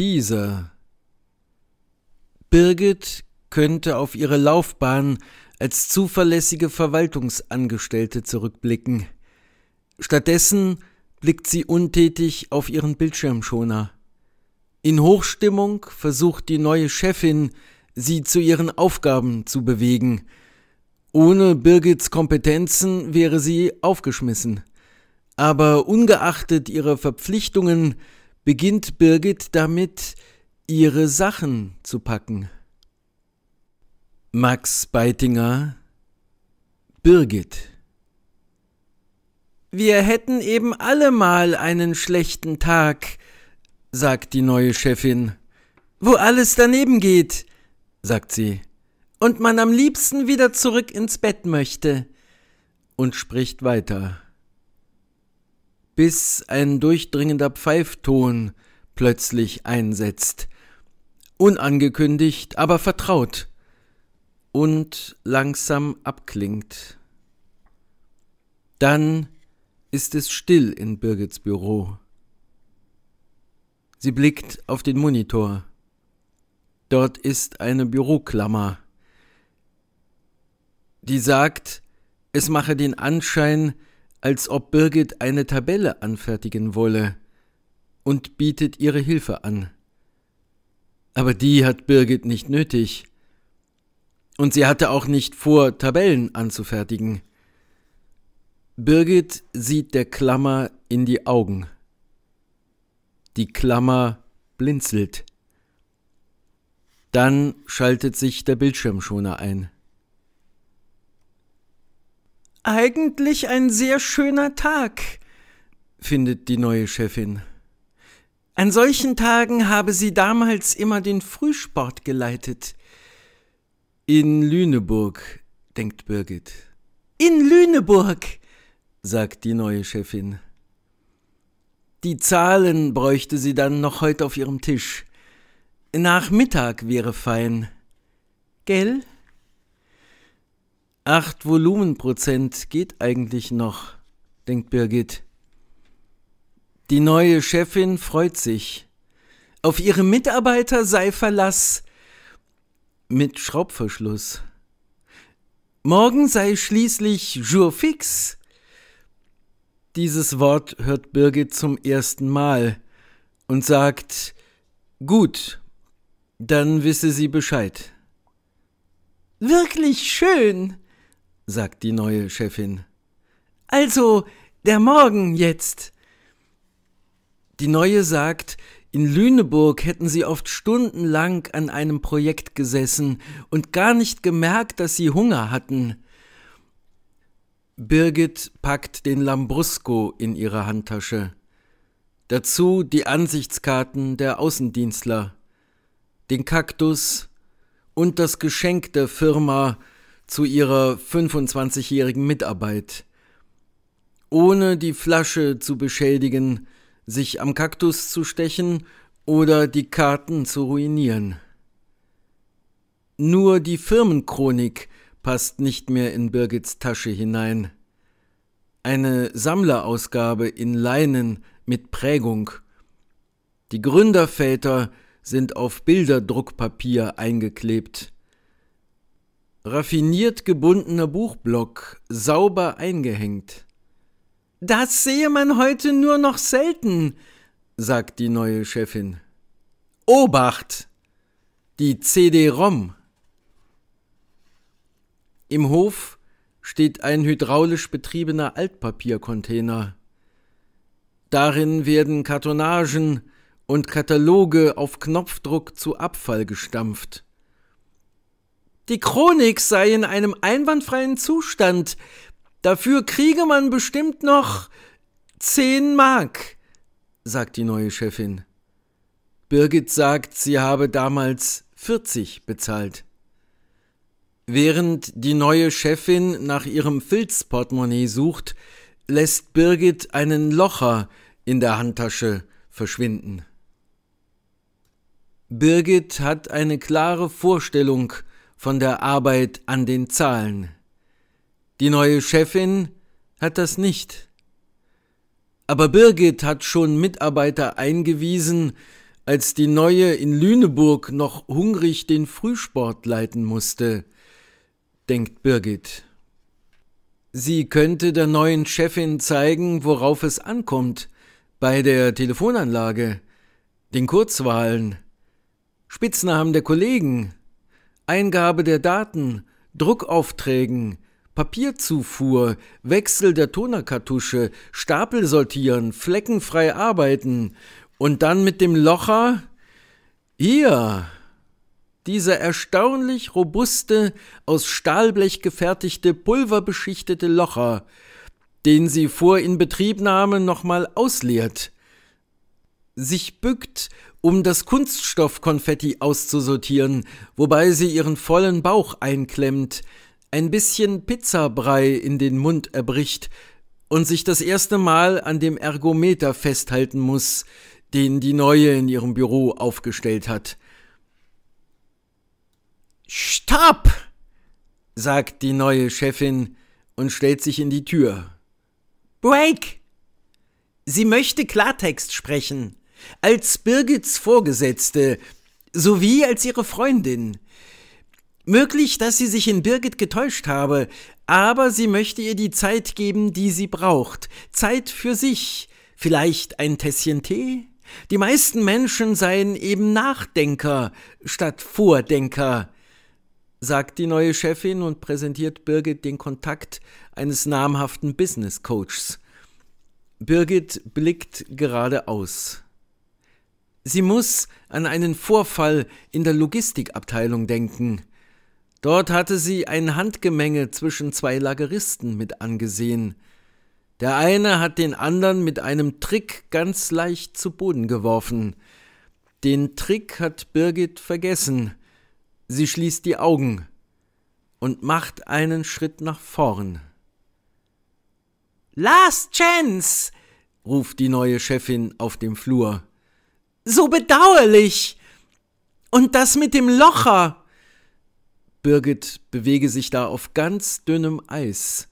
Expertise. Birgit könnte auf ihre Laufbahn als zuverlässige Verwaltungsangestellte zurückblicken. Stattdessen blickt sie untätig auf ihren Bildschirmschoner. In Hochstimmung versucht die neue Chefin, sie zu ihren Aufgaben zu bewegen. Ohne Birgits Kompetenzen wäre sie aufgeschmissen. Aber ungeachtet ihrer Verpflichtungen beginnt Birgit damit, ihre Sachen zu packen. Max Beitinger Birgit Wir hätten eben alle mal einen schlechten Tag, sagt die neue Chefin. Wo alles daneben geht, sagt sie, und man am liebsten wieder zurück ins Bett möchte und spricht weiter bis ein durchdringender Pfeifton plötzlich einsetzt. Unangekündigt, aber vertraut und langsam abklingt. Dann ist es still in Birgits Büro. Sie blickt auf den Monitor. Dort ist eine Büroklammer, die sagt, es mache den Anschein, als ob Birgit eine Tabelle anfertigen wolle, und bietet ihre Hilfe an. Aber die hat Birgit nicht nötig. Und sie hatte auch nicht vor, Tabellen anzufertigen. Birgit sieht der Klammer in die Augen. Die Klammer blinzelt. Dann schaltet sich der Bildschirmschoner ein. Eigentlich ein sehr schöner Tag, findet die neue Chefin. An solchen Tagen habe sie damals immer den Frühsport geleitet. In Lüneburg, denkt Birgit. In Lüneburg, sagt die neue Chefin. Die Zahlen bräuchte sie dann noch heute auf ihrem Tisch. Nachmittag wäre fein. Gell? 8 Volumenprozent geht eigentlich noch, denkt Birgit. Die neue Chefin freut sich. Auf ihre Mitarbeiter sei Verlass mit Schraubverschluss. Morgen sei schließlich Jour fix. Dieses Wort hört Birgit zum ersten Mal und sagt, gut, dann wisse sie Bescheid. Wirklich schön, sagt die neue Chefin. Also, der Morgen jetzt. Die neue sagt, in Lüneburg hätten sie oft stundenlang an einem Projekt gesessen und gar nicht gemerkt, dass sie Hunger hatten. Birgit packt den Lambrusco in ihre Handtasche. Dazu die Ansichtskarten der Außendienstler, den Kaktus und das Geschenk der Firma, zu ihrer 25-jährigen Mitarbeit. Ohne die Flasche zu beschädigen, sich am Kaktus zu stechen oder die Karten zu ruinieren. Nur die Firmenchronik passt nicht mehr in Birgits Tasche hinein. Eine Sammlerausgabe in Leinen mit Prägung. Die Gründerväter sind auf Bilderdruckpapier eingeklebt. Raffiniert gebundener Buchblock, sauber eingehängt. Das sehe man heute nur noch selten, sagt die neue Chefin. Obacht! Die CD-ROM! Im Hof steht ein hydraulisch betriebener Altpapiercontainer. Darin werden Kartonagen und Kataloge auf Knopfdruck zu Abfall gestampft. Die Chronik sei in einem einwandfreien Zustand. Dafür kriege man bestimmt noch zehn Mark, sagt die neue Chefin. Birgit sagt, sie habe damals 40 bezahlt. Während die neue Chefin nach ihrem Filzportemonnaie sucht, lässt Birgit einen Locher in der Handtasche verschwinden. Birgit hat eine klare Vorstellung von der Arbeit an den Zahlen. Die neue Chefin hat das nicht. Aber Birgit hat schon Mitarbeiter eingewiesen, als die neue in Lüneburg noch hungrig den Frühsport leiten musste, denkt Birgit. Sie könnte der neuen Chefin zeigen, worauf es ankommt bei der Telefonanlage, den Kurzwahlen, Spitznamen der Kollegen, Eingabe der Daten, Druckaufträgen, Papierzufuhr, Wechsel der Tonerkartusche, Stapel sortieren, fleckenfrei arbeiten und dann mit dem Locher hier dieser erstaunlich robuste, aus Stahlblech gefertigte, pulverbeschichtete Locher, den sie vor Inbetriebnahme nochmal ausleert sich bückt, um das Kunststoffkonfetti auszusortieren, wobei sie ihren vollen Bauch einklemmt, ein bisschen Pizzabrei in den Mund erbricht und sich das erste Mal an dem Ergometer festhalten muss, den die Neue in ihrem Büro aufgestellt hat. Stopp! sagt die neue Chefin und stellt sich in die Tür. Break! Sie möchte Klartext sprechen als Birgits Vorgesetzte sowie als ihre Freundin. Möglich, dass sie sich in Birgit getäuscht habe, aber sie möchte ihr die Zeit geben, die sie braucht. Zeit für sich, vielleicht ein Tässchen Tee? Die meisten Menschen seien eben Nachdenker statt Vordenker, sagt die neue Chefin und präsentiert Birgit den Kontakt eines namhaften Business Coaches. Birgit blickt geradeaus. Sie muss an einen Vorfall in der Logistikabteilung denken. Dort hatte sie ein Handgemenge zwischen zwei Lageristen mit angesehen. Der eine hat den anderen mit einem Trick ganz leicht zu Boden geworfen. Den Trick hat Birgit vergessen. Sie schließt die Augen und macht einen Schritt nach vorn. Last Chance! ruft die neue Chefin auf dem Flur so bedauerlich. Und das mit dem Locher. Birgit bewege sich da auf ganz dünnem Eis.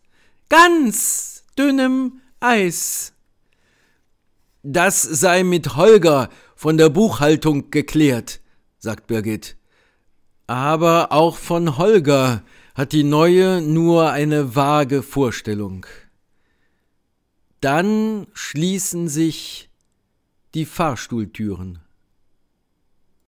Ganz dünnem Eis. Das sei mit Holger von der Buchhaltung geklärt, sagt Birgit. Aber auch von Holger hat die neue nur eine vage Vorstellung. Dann schließen sich die Fahrstuhltüren.